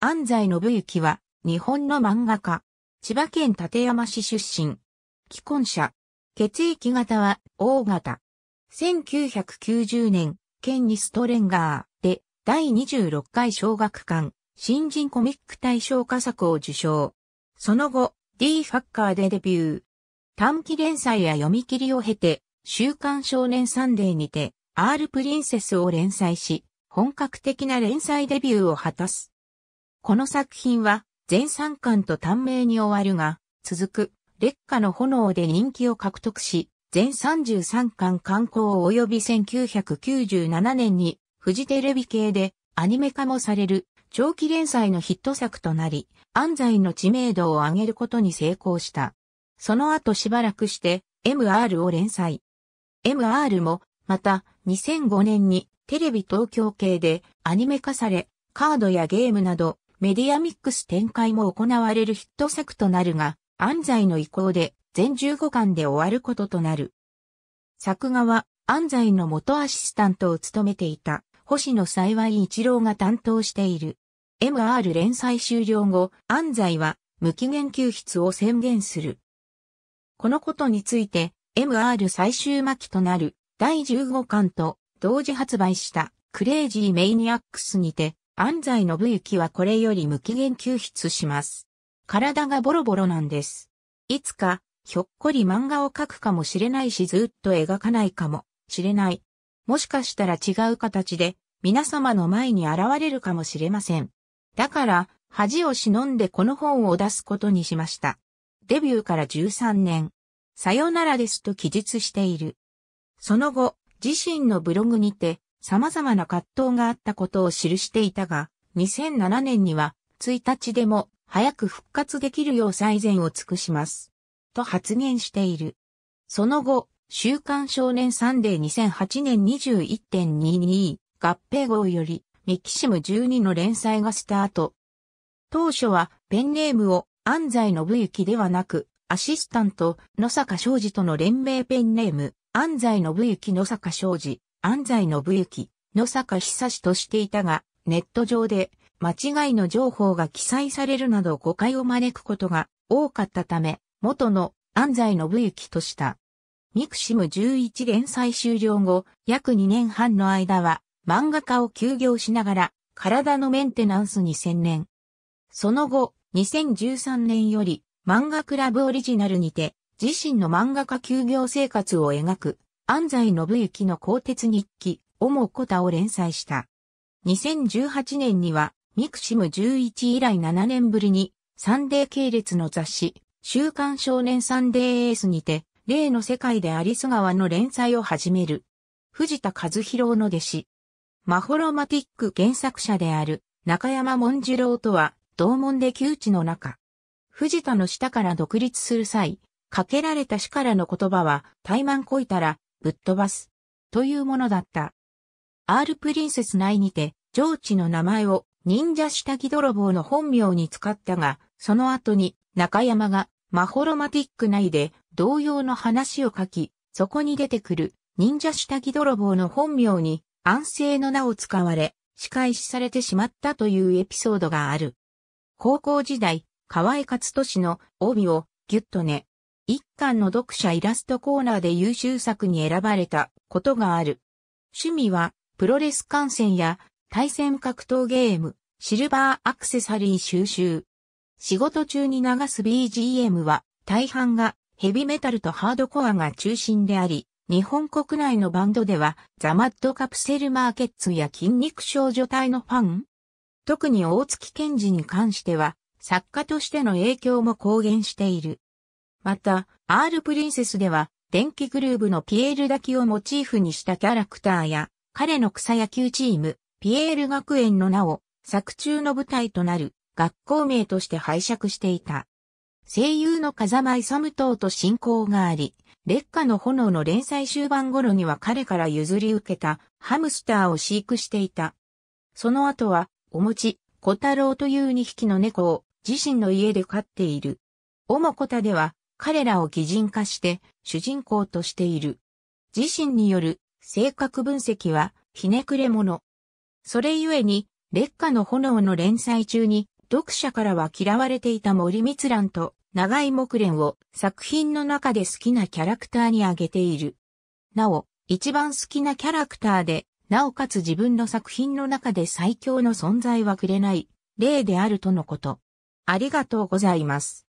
安西信之は、日本の漫画家。千葉県館山市出身。既婚者。血液型は、O 型。1990年、ケンニストレンガーで、第26回小学館、新人コミック大賞佳作を受賞。その後、D ファッカーでデビュー。短期連載や読み切りを経て、週刊少年サンデーにて、R プリンセスを連載し、本格的な連載デビューを果たす。この作品は全3巻と短命に終わるが、続く烈火の炎で人気を獲得し、全33巻刊行及び1997年にフジテレビ系でアニメ化もされる長期連載のヒット作となり、安西の知名度を上げることに成功した。その後しばらくして MR を連載。MR もまた2005年にテレビ東京系でアニメ化され、カードやゲームなどメディアミックス展開も行われるヒット作となるが、安西の意向で全15巻で終わることとなる。作画は安西の元アシスタントを務めていた星野幸い一郎が担当している。MR 連載終了後、安西は無期限休出を宣言する。このことについて、MR 最終巻となる第15巻と同時発売したクレイジーメイニアックスにて安西信行はこれより無期限救出します。体がボロボロなんです。いつか、ひょっこり漫画を描くかもしれないしずっと描かないかもしれない。もしかしたら違う形で、皆様の前に現れるかもしれません。だから、恥を忍んでこの本を出すことにしました。デビューから13年、さよならですと記述している。その後、自身のブログにて、様々な葛藤があったことを記していたが、2007年には、1日でも早く復活できるよう最善を尽くします。と発言している。その後、週刊少年サンデー2008年21.22合併号よりミキシム12の連載がスタート。当初はペンネームを安西信之ではなくアシスタント野坂昌司との連名ペンネーム安西信之野坂昌司安西信行、野坂久志としていたが、ネット上で間違いの情報が記載されるなど誤解を招くことが多かったため、元の安西信行とした。ミクシム11連載終了後、約2年半の間は漫画家を休業しながら体のメンテナンスに専念。その後、2013年より漫画クラブオリジナルにて自身の漫画家休業生活を描く安西信之の鋼鉄日記、おもこたを連載した。2018年には、ミクシム11以来7年ぶりに、サンデー系列の雑誌、週刊少年サンデーエースにて、例の世界でアリス川の連載を始める。藤田和弘の弟子。マホロマティック原作者である中山文次郎とは同門で窮地の中。藤田の下から独立する際、かけられた死からの言葉は、怠慢こいたら、ぶっ飛ばす、というものだった。アールプリンセス内にて、上ョの名前を忍者下着泥棒の本名に使ったが、その後に中山がマホロマティック内で同様の話を書き、そこに出てくる忍者下着泥棒の本名に安静の名を使われ、仕返しされてしまったというエピソードがある。高校時代、河合勝俊の帯をギュッとね、一巻の読者イラストコーナーで優秀作に選ばれたことがある。趣味は、プロレス観戦や対戦格闘ゲーム、シルバーアクセサリー収集。仕事中に流す BGM は、大半がヘビメタルとハードコアが中心であり、日本国内のバンドでは、ザ・マッド・カプセル・マーケッツや筋肉少女隊のファン特に大月健二に関しては、作家としての影響も公言している。また、アールプリンセスでは、電気グルーブのピエール抱きをモチーフにしたキャラクターや、彼の草野球チーム、ピエール学園の名を、作中の舞台となる、学校名として拝借していた。声優の風間勇等と親交があり、劣化の炎の連載終盤頃には彼から譲り受けたハムスターを飼育していた。その後は、おもち、小太郎という2匹の猫を自身の家で飼っている。おもこたでは彼らを擬人化して主人公としている。自身による性格分析はひねくれ者。それゆえに、劣化の炎の連載中に読者からは嫌われていた森光蘭と長井木蓮を作品の中で好きなキャラクターに挙げている。なお、一番好きなキャラクターで、なおかつ自分の作品の中で最強の存在はくれない、例であるとのこと。ありがとうございます。